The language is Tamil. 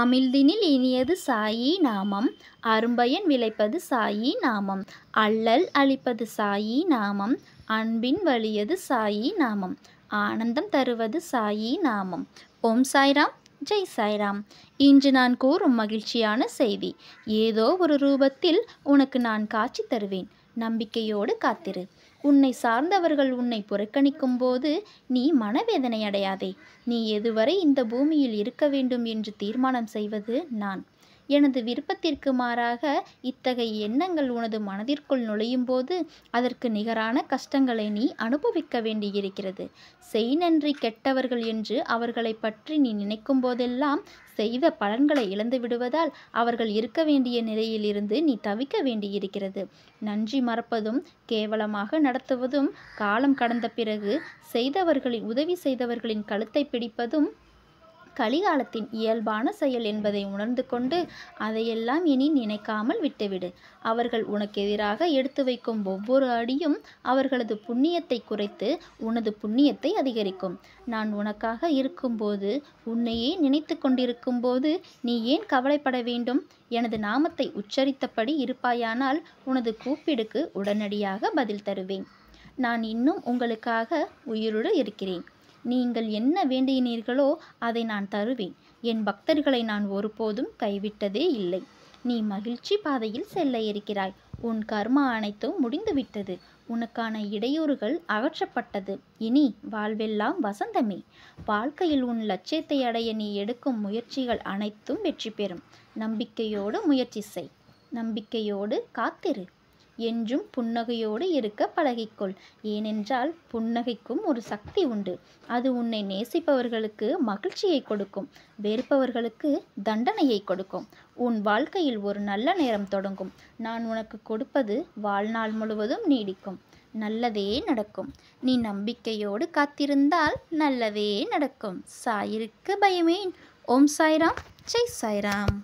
அமிழ்தினில் இனியது சாயி நாமம் அரும்பயன் விளைப்பது சாயி நாமம் அல்லல் அழிப்பது சாயி நாமம் அன்பின் வலியது சாயி நாமம் ஆனந்தம் தருவது சாயி நாமம் ஓம் சாய்ராம் ஜெய் சாய்ராம் இன்று நான் கூறும் மகிழ்ச்சியான செய்தி ஏதோ ஒரு ரூபத்தில் உனக்கு நான் காட்சி தருவேன் நம்பிக்கையோடு காத்திரு உன்னை சார்ந்தவர்கள் உன்னை புறக்கணிக்கும் போது நீ மனவேதனை அடையாதே நீ எதுவரை இந்த பூமியில் இருக்க வேண்டும் என்று தீர்மானம் செய்வது நான் எனது விருப்பத்திற்கு மாறாக இத்தகைய எண்ணங்கள் உனது மனதிற்குள் நுழையும் போது அதற்கு நிகரான கஷ்டங்களை நீ அனுபவிக்க வேண்டியிருக்கிறது செய் நன்றி கெட்டவர்கள் என்று அவர்களை பற்றி நீ நினைக்கும் போதெல்லாம் செய்த பலன்களை இழந்து விடுவதால் அவர்கள் இருக்க வேண்டிய நிலையிலிருந்து நீ தவிக்க வேண்டியிருக்கிறது நன்றி மறப்பதும் கேவலமாக நடத்துவதும் காலம் கடந்த பிறகு செய்தவர்களின் உதவி செய்தவர்களின் கழுத்தை பிடிப்பதும் கலிகாலத்தின் இயல்பான செயல் என்பதை உணர்ந்து கொண்டு அதையெல்லாம் இனி நினைக்காமல் விட்டுவிடு அவர்கள் உனக்கு எதிராக எடுத்து வைக்கும் ஒவ்வொரு அடியும் அவர்களது புண்ணியத்தை குறைத்து உனது புண்ணியத்தை அதிகரிக்கும் நான் உனக்காக இருக்கும்போது உன்னையே நினைத்து கொண்டிருக்கும் போது நீ ஏன் கவலைப்பட வேண்டும் எனது நாமத்தை உச்சரித்தபடி இருப்பாயானால் உனது கூப்பிடுக்கு உடனடியாக பதில் தருவேன் நான் இன்னும் உங்களுக்காக உயிருடன் இருக்கிறேன் நீங்கள் என்ன வேண்டினீர்களோ அதை நான் தருவேன் என் பக்தர்களை நான் ஒருபோதும் கைவிட்டதே இல்லை நீ மகிழ்ச்சி பாதையில் செல்ல இருக்கிறாய் உன் கர்மா அனைத்தும் முடிந்துவிட்டது உனக்கான இடையூறுகள் அகற்றப்பட்டது இனி வாழ்வெல்லாம் வசந்தமே வாழ்க்கையில் உன் லட்சியத்தை அடைய நீ எடுக்கும் முயற்சிகள் அனைத்தும் வெற்றி பெறும் நம்பிக்கையோடு முயற்சி செய் நம்பிக்கையோடு காத்திரு என்றும் புன்னகையோடு இருக்க பழகிக்கொள் ஏனென்றால் புன்னகைக்கும் ஒரு சக்தி உண்டு அது உன்னை நேசிப்பவர்களுக்கு மகிழ்ச்சியை கொடுக்கும் வெறுப்பவர்களுக்கு தண்டனையை கொடுக்கும் உன் வாழ்க்கையில் ஒரு நல்ல நேரம் தொடங்கும் நான் உனக்கு கொடுப்பது வாழ்நாள் முழுவதும் நீடிக்கும் நல்லதே நடக்கும் நீ நம்பிக்கையோடு காத்திருந்தால் நல்லதே நடக்கும் சாயிருக்கு பயமேன் ஓம் சாய்ராம் ஜெய் சாய்ராம்